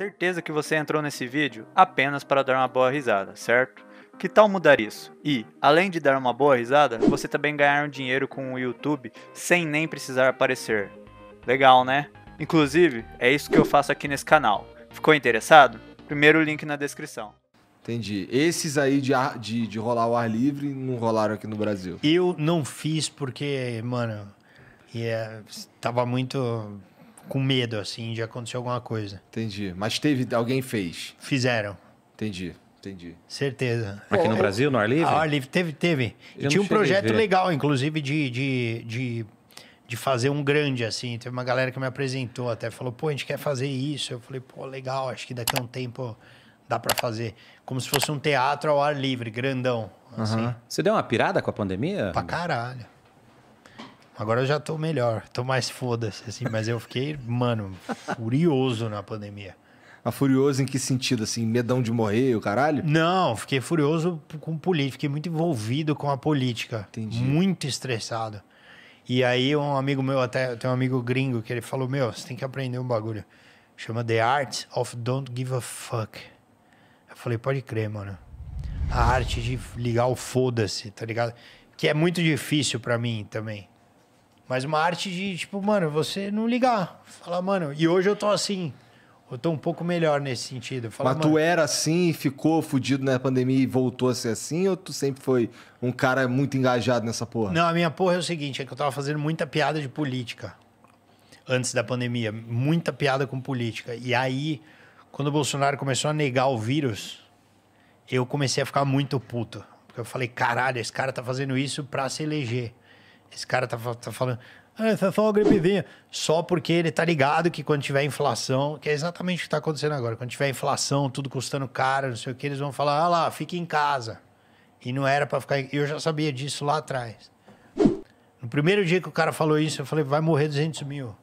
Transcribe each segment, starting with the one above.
Certeza que você entrou nesse vídeo apenas para dar uma boa risada, certo? Que tal mudar isso? E, além de dar uma boa risada, você também ganhar um dinheiro com o YouTube sem nem precisar aparecer. Legal, né? Inclusive, é isso que eu faço aqui nesse canal. Ficou interessado? Primeiro link na descrição. Entendi. Esses aí de, ar, de, de rolar o ar livre não rolaram aqui no Brasil. Eu não fiz porque, mano, yeah, é, tava muito com medo, assim, de acontecer alguma coisa. Entendi. Mas teve, alguém fez? Fizeram. Entendi. Entendi. Certeza. Aqui no Brasil, no Ar Livre? Ah, ar Livre teve, teve. Eu Tinha um projeto legal, inclusive, de, de, de, de, fazer um grande, assim. Teve uma galera que me apresentou até, falou, pô, a gente quer fazer isso. Eu falei, pô, legal, acho que daqui a um tempo dá para fazer. Como se fosse um teatro ao ar livre, grandão. Assim. Uhum. Você deu uma pirada com a pandemia? Pra caralho. Agora eu já tô melhor, tô mais foda-se, assim, mas eu fiquei, mano, furioso na pandemia. Mas furioso em que sentido? Assim, medão de morrer, o caralho? Não, fiquei furioso com política, fiquei muito envolvido com a política. Entendi. Muito estressado. E aí um amigo meu, até tem um amigo gringo, que ele falou, meu, você tem que aprender um bagulho. Chama The Art of Don't Give a Fuck. Eu falei, pode crer, mano. A arte de ligar o foda-se, tá ligado? Que é muito difícil para mim também. Mas uma arte de, tipo, mano, você não ligar. Falar, mano, e hoje eu tô assim. Eu tô um pouco melhor nesse sentido. Falar, Mas tu era assim, ficou fudido na pandemia e voltou a ser assim? Ou tu sempre foi um cara muito engajado nessa porra? Não, a minha porra é o seguinte: é que eu tava fazendo muita piada de política antes da pandemia. Muita piada com política. E aí, quando o Bolsonaro começou a negar o vírus, eu comecei a ficar muito puto. Porque eu falei, caralho, esse cara tá fazendo isso pra se eleger. Esse cara tá, tá falando, ah, essa tá é só uma gripezinha. Só porque ele tá ligado que quando tiver inflação, que é exatamente o que está acontecendo agora, quando tiver inflação, tudo custando caro, não sei o que, eles vão falar, ah lá, fique em casa. E não era para ficar. Eu já sabia disso lá atrás. No primeiro dia que o cara falou isso, eu falei, vai morrer 200 mil.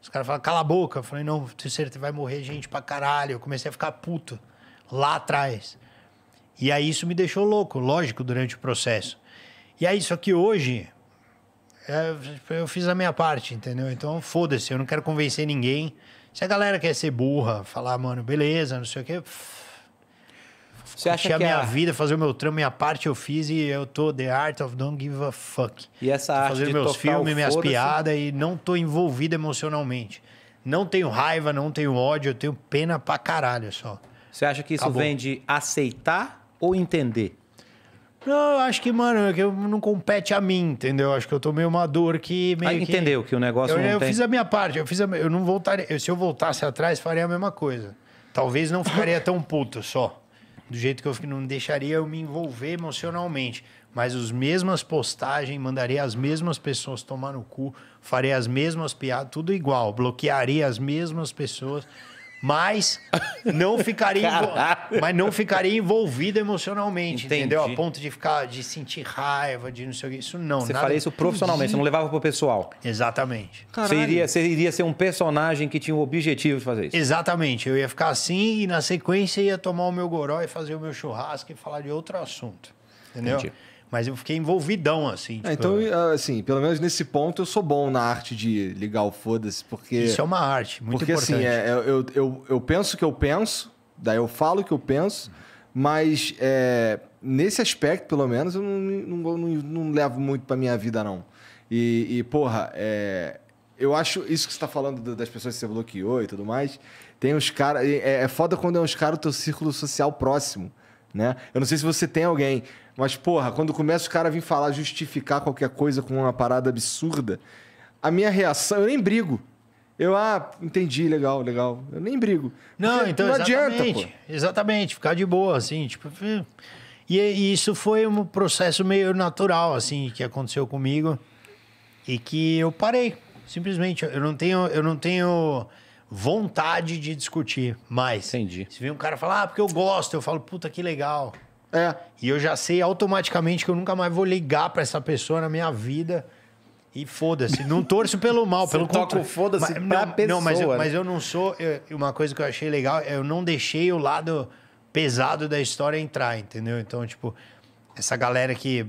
Os caras falaram, cala a boca. Eu falei, não, tenho certeza, vai morrer gente pra caralho. Eu comecei a ficar puto lá atrás. E aí isso me deixou louco, lógico, durante o processo. E aí, só que hoje, é, eu fiz a minha parte, entendeu? Então, foda-se, eu não quero convencer ninguém. Se a galera quer ser burra, falar, mano, beleza, não sei o quê. Você acha que a minha a... vida, fazer o meu trampo, minha parte eu fiz e eu tô the art of don't give a fuck. E essa tô arte fazendo meus filmes, minhas piadas e não tô envolvido emocionalmente. Não tenho raiva, não tenho ódio, eu tenho pena pra caralho só. Você acha que isso Acabou. vem de aceitar ou entender? Não, eu acho que, mano, é que não compete a mim, entendeu? Acho que eu tô meio maduro que meio ah, entendeu que, que o negócio eu, não eu tem... fiz a minha parte, eu fiz a... eu não voltaria, eu, se eu voltasse atrás faria a mesma coisa. Talvez não ficaria tão puto só, do jeito que eu não deixaria eu me envolver emocionalmente, mas as mesmas postagens, mandaria as mesmas pessoas tomar no cu, faria as mesmas piadas, tudo igual, bloquearia as mesmas pessoas mas não ficaria, mas não ficaria envolvido emocionalmente, Entendi. entendeu? A ponto de ficar, de sentir raiva, de não sei o que. Isso não. Você nada... faria isso profissionalmente, você não levava pro pessoal. Exatamente. Você iria, você iria ser um personagem que tinha o objetivo de fazer isso. Exatamente. Eu ia ficar assim e na sequência ia tomar o meu goró e fazer o meu churrasco e falar de outro assunto. Entendeu? Entendi. Mas eu fiquei envolvidão, assim. É, tipo... É, então, ah, assim, pelo menos nesse ponto eu sou bom na arte de ligar o foda-se, porque... Isso é uma arte, muito porque, assim, importante. Porque, assim, é, eu, eu, eu penso o que eu penso, daí eu falo o que eu penso, mas é, nesse aspecto, pelo menos, eu não, não, não, não levo muito pra minha vida, não. E, e porra, é, eu acho isso que você tá falando das pessoas que você bloqueou e tudo mais... Tem uns caras. É, é foda quando é uns caras do teu círculo social próximo né? Eu não sei se você tem alguém, mas porra, quando começa o cara vir falar, justificar qualquer coisa com uma parada absurda, a minha reação, eu nem brigo. Eu, ah, entendi, legal, legal. Eu nem brigo. Não, Porque então não exatamente, adianta, pô. Exatamente, ficar de boa, assim, tipo. E, e isso foi um processo meio natural, assim, que aconteceu comigo e que eu parei. Simplesmente, eu não tenho, eu não tenho vontade de discutir mais. Entendi. Se vem um cara falar, ah, porque eu gosto, eu falo, puta, que legal. É. E eu já sei automaticamente que eu nunca mais vou ligar para essa pessoa na minha vida. E foda-se, não torço pelo mal, pelo contrário. foda-se pra não, pessoa. Não, mas eu, né? mas eu não sou... Eu, uma coisa que eu achei legal, eu não deixei o lado pesado da história entrar, entendeu? Então, tipo, essa galera que...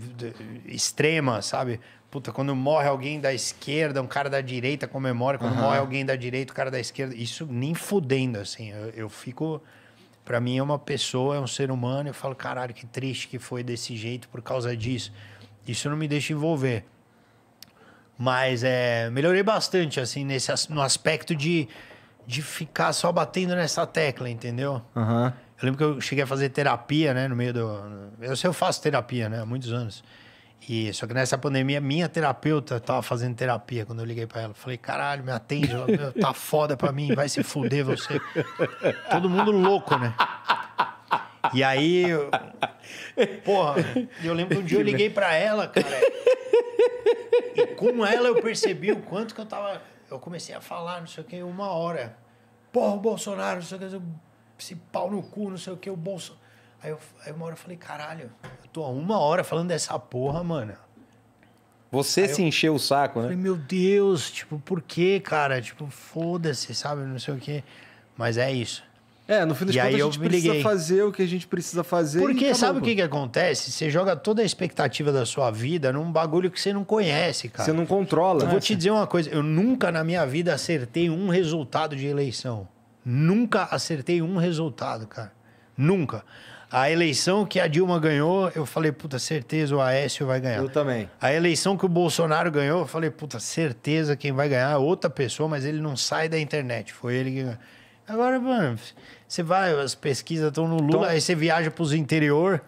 extrema, sabe? Puta, quando morre alguém da esquerda, um cara da direita comemora. Quando uhum. morre alguém da direita, o um cara da esquerda. Isso nem fudendo, assim. Eu, eu fico. Para mim é uma pessoa, é um ser humano. Eu falo, caralho, que triste que foi desse jeito por causa disso. Isso não me deixa envolver. Mas é, melhorei bastante, assim, nesse, no aspecto de, de ficar só batendo nessa tecla, entendeu? Uhum. Eu lembro que eu cheguei a fazer terapia, né, no meio do. Eu sei, eu faço terapia, né, há muitos anos. E só que nessa pandemia, minha terapeuta tava fazendo terapia quando eu liguei para ela. Falei, caralho, me atende, ela, meu, tá foda pra mim, vai se fuder você. Todo mundo louco, né? E aí, eu... porra, eu lembro que um dia eu liguei para ela, cara. E com ela eu percebi o quanto que eu tava. Eu comecei a falar, não sei o que, uma hora. Porra, o Bolsonaro, não sei o que, esse pau no cu, não sei o que, o Bolsonaro. Aí, aí uma hora eu falei, caralho, tô há uma hora falando dessa porra, mano. Você aí se eu... encheu o saco, né? Falei, meu Deus, tipo, por quê, cara? Tipo, foda-se, sabe? Não sei o quê. Mas é isso. É, no fim das e contas, a gente precisa liguei. fazer o que a gente precisa fazer. Porque e, sabe o que, que acontece? Você joga toda a expectativa da sua vida num bagulho que você não conhece, cara. Você não controla. Eu vou te dizer uma coisa: eu nunca na minha vida acertei um resultado de eleição. Nunca acertei um resultado, cara. Nunca. A eleição que a Dilma ganhou, eu falei, puta, certeza o Aécio vai ganhar. Eu também. A eleição que o Bolsonaro ganhou, eu falei, puta, certeza quem vai ganhar é outra pessoa, mas ele não sai da internet. Foi ele que ganhou. Agora, mano, você vai, as pesquisas estão no Lula, Tom... aí você viaja para os interior,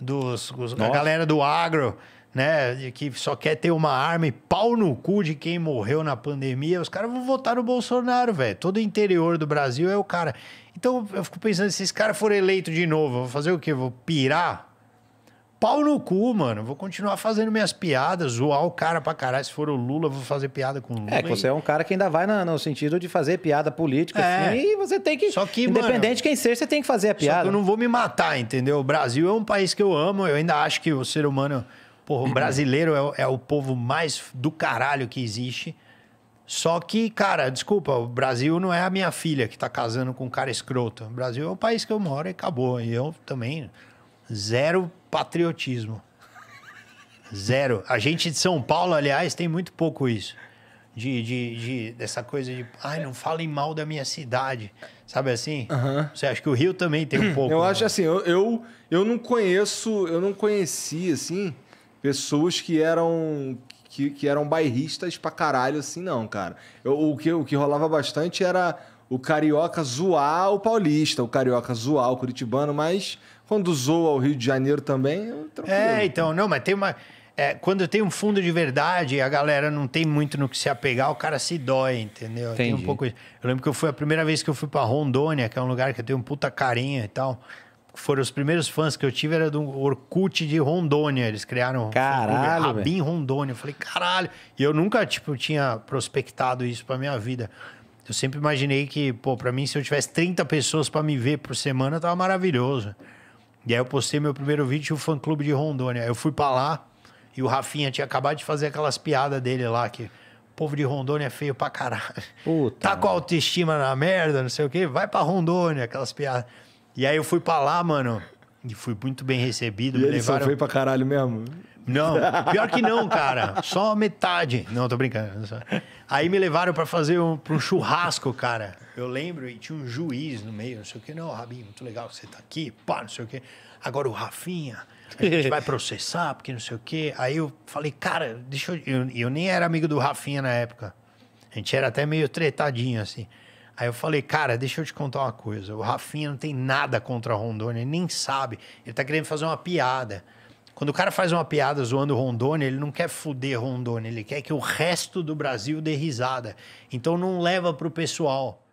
dos, os, a galera do agro né, que só quer ter uma arma e pau no cu de quem morreu na pandemia, os caras vão votar no Bolsonaro, velho. Todo o interior do Brasil é o cara. Então eu fico pensando, se esse cara for eleito de novo, eu vou fazer o quê? Vou pirar? Pau no cu, mano. Vou continuar fazendo minhas piadas, zoar o cara pra caralho. Se for o Lula, vou fazer piada com o Lula. É, que você é um cara que ainda vai na, no sentido de fazer piada política. É. Assim, e você tem que. Só que independente mano, de quem ser, você tem que fazer a piada. Só que eu não vou me matar, entendeu? O Brasil é um país que eu amo. Eu ainda acho que o ser humano Porra, o brasileiro é, é, o povo mais do caralho que existe. Só que, cara, desculpa, o Brasil não é a minha filha que tá casando com um cara escroto. O Brasil é o país que eu moro e acabou. E eu também, zero patriotismo. Zero. A gente de São Paulo, aliás, tem muito pouco isso. De, de, de, dessa coisa de ai, não falem mal da minha cidade. Sabe assim? Uhum. Você acha que o Rio também tem um pouco? Eu não? acho né? assim, eu, eu, eu não conheço, eu não conheci assim pessoas que eram que, que eram bairristas pra caralho, assim, não, cara. Eu, o, que, o que rolava bastante era o carioca zoar o paulista, o carioca zoar o curitibano, mas quando zoa o Rio de Janeiro também, tranquilo. É, então, não, mas tem uma. É, quando tem um fundo de verdade, a galera não tem muito no que se apegar, o cara se dói, entendeu? Entendi. Tem um pouco Eu lembro que eu fui a primeira vez que eu fui para Rondônia, que é um lugar que eu tenho um puta carinha e tal foram os primeiros fãs que eu tive, era do Orkut de Rondônia. Eles criaram caralho, um Rabin Rondônia. Eu falei, caralho. E eu nunca, tipo, tinha prospectado isso pra minha vida. Eu sempre imaginei que, pô, pra mim, se eu tivesse 30 pessoas para me ver por semana, tava maravilhoso. E aí eu postei meu primeiro vídeo, o fã clube de Rondônia. Eu fui para lá e o Rafinha tinha acabado de fazer aquelas piadas dele lá, que o povo de Rondônia é feio pra caralho. Puta. Tá com a autoestima na merda, não sei o quê, vai pra Rondônia, aquelas piadas. E aí eu fui pra lá, mano. E fui muito bem recebido. E ele levaram... foi pra caralho mesmo? Não, pior que não, cara. Só metade. Não, tô brincando. Aí me levaram para fazer um, pra um churrasco, cara. Eu lembro, e tinha um juiz no meio, não sei o que. Não, Rabinho, muito legal que você tá aqui, pá, não sei o que. Agora o Rafinha, a gente vai processar, porque não sei o que. Aí eu falei, cara, deixa eu... eu... Eu nem era amigo do Rafinha na época. A gente era até meio tretadinho, assim. Aí eu falei, cara, deixa eu te contar uma coisa. O Rafinha não tem nada contra a Rondônia, ele nem sabe. Ele tá querendo fazer uma piada. Quando o cara faz uma piada zoando Rondônia, ele não quer fuder Rondônia, ele quer que o resto do Brasil dê risada. Então não leva pro pessoal.